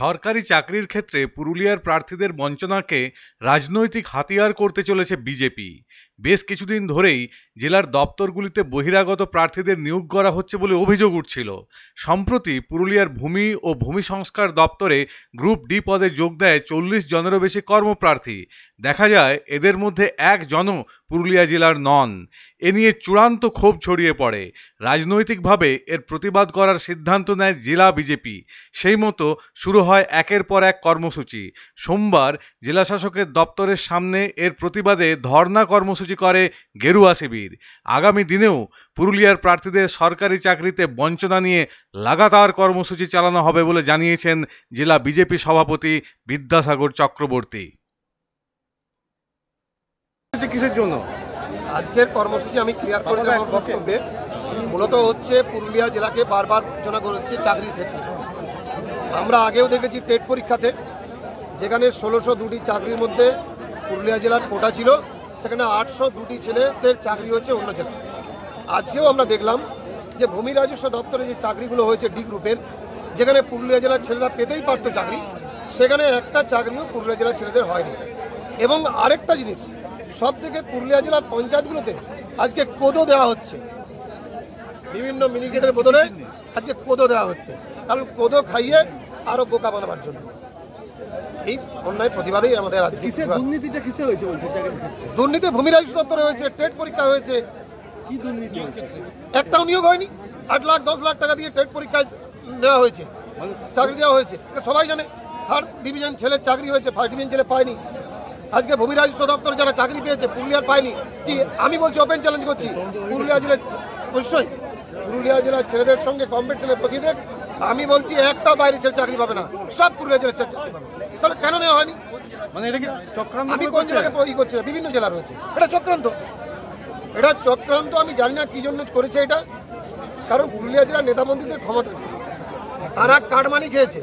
সরকারি চাকরির ক্ষেত্রে পুরুলিয়ার প্রার্থীদের বঞ্চনাকে রাজনৈতিক হাতিয়ার করতে চলেছে বিজেপি বেশ কিছুদিন ধরেই জেলার দপ্তরগুলিতে বহিরাগত প্রার্থীদের নিয়োগ করা হচ্ছে বলে অভিযোগ উঠছিল সম্প্রতি পুরুলিয়ার ভূমি ও ভূমি সংস্কার দপ্তরে গ্রুপ ডি পদে যোগ দেয় চল্লিশ জনেরও বেশি কর্মপ্রার্থী দেখা যায় এদের মধ্যে একজনও পুরুলিয়া জেলার নন এ নিয়ে চূড়ান্ত ক্ষোভ ছড়িয়ে পড়ে রাজনৈতিকভাবে এর প্রতিবাদ করার সিদ্ধান্ত নেয় জেলা বিজেপি সেই মতো শুরু হয় একের পর এক কর্মসূচি সোমবার জেলাশাসকের দপ্তরের সামনে এর প্রতিবাদে ধর্না কর্মসূচি কর্মসূচি করে গেরুয়া শিবির আগামী দিনেও পুরুলিয়ার প্রার্থীদের সরকারি চাকরিতে বঞ্চনা নিয়ে লাগাতার কর্মসূচি চালানো হবে বলে জানিয়েছেন জেলা বিজেপি সভাপতি বিদ্যাসাগর চক্রবর্তী কিসের জন্য আজকের কর্মসূচি আমি ক্লিয়ার করে আমার বক্তব্যে মূলত হচ্ছে পুরুলিয়া জেলাকে বারবার বঞ্চনা করেছে চাকরির ক্ষেত্রে আমরা আগেও দেখেছি টেট পরীক্ষাতে যেখানে ষোলোশো দুটি চাকরির মধ্যে পুরুলিয়া জেলার কোটা ছিল সেখানে আটশো দুটি ছেলেদের চাকরি হয়েছে অন্য জেলায় আজকেও আমরা দেখলাম যে ভূমি রাজস্ব দপ্তরে যে চাকরিগুলো হয়েছে ডি গ্রুপের যেখানে পুরুলিয়া জেলার ছেলেরা পেতেই পারতো চাকরি সেখানে একটা চাকরিও পুরুলিয়া জেলার ছেলেদের হয়নি এবং আরেকটা জিনিস সব থেকে পুরুলিয়া জেলার পঞ্চায়েতগুলোতে আজকে কোদো দেওয়া হচ্ছে বিভিন্ন মিনিকেটের বদলে আজকে কোদো দেওয়া হচ্ছে কারণ কোদো খাইয়ে আরও বোকা বানাবার জন্য এই অন্যায় প্রতিবাদেই আমাদের আজকে দুর্নীতিটা কিসে হয়েছে বলছে দুর্নীতি ভূমি রাজস্ব দপ্তরে হয়েছে টেট পরীক্ষা হয়েছে কি দুর্নীতি একটাও নিয়োগ হয়নি আট লাখ দশ লাখ টাকা দিয়ে টেট পরীক্ষায় নেওয়া হয়েছে চাকরি দেওয়া হয়েছে সবাই জানে থার্ড ডিভিশন ছেলে চাকরি হয়েছে ফার্স্ট ডিভিশন ছেলে পায়নি আজকে ভূমি রাজস্ব দপ্তর যারা চাকরি পেয়েছে পুরুলিয়ার পায়নি কি আমি বলছি ওপেন চ্যালেঞ্জ করছি পুরুলিয়া জেলার অবশ্যই পুরুলিয়া জেলার ছেলেদের সঙ্গে কম্পিটিশনে বসিয়ে দেখ আমি বলছি একটা বাইরে ছেলে চাকরি পাবে না সব পুরুলিয়া জেলার চাকরি পাবে তাহলে কেন নেওয়া হয়নি মানে এটা কি চক্রান্ত আমি কোন জেলাকে ই করছি বিভিন্ন জেলা রয়েছে এটা চক্রান্ত এটা চক্রান্ত আমি জানি না কী জন্য করেছে এটা কারণ পুরুলিয়া জেলার নেতা মন্ত্রীদের ক্ষমতা তারা কাটমানি খেয়েছে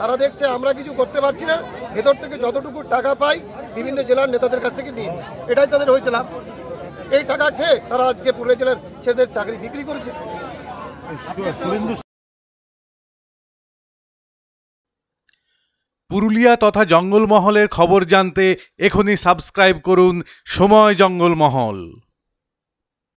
তারা দেখছে আমরা কিছু করতে পারছি না ভেতর থেকে যতটুকু টাকা পাই বিভিন্ন জেলার নেতাদের কাছ থেকে নিয়ে এটাই তাদের হয়েছে লাভ এই টাকা খেয়ে তারা আজকে পুরুলিয়া জেলার ছেলেদের চাকরি বিক্রি করেছে পুরুলিয়া তথা জঙ্গলমহলের খবর জানতে এখনই সাবস্ক্রাইব করুন সময় জঙ্গলমহল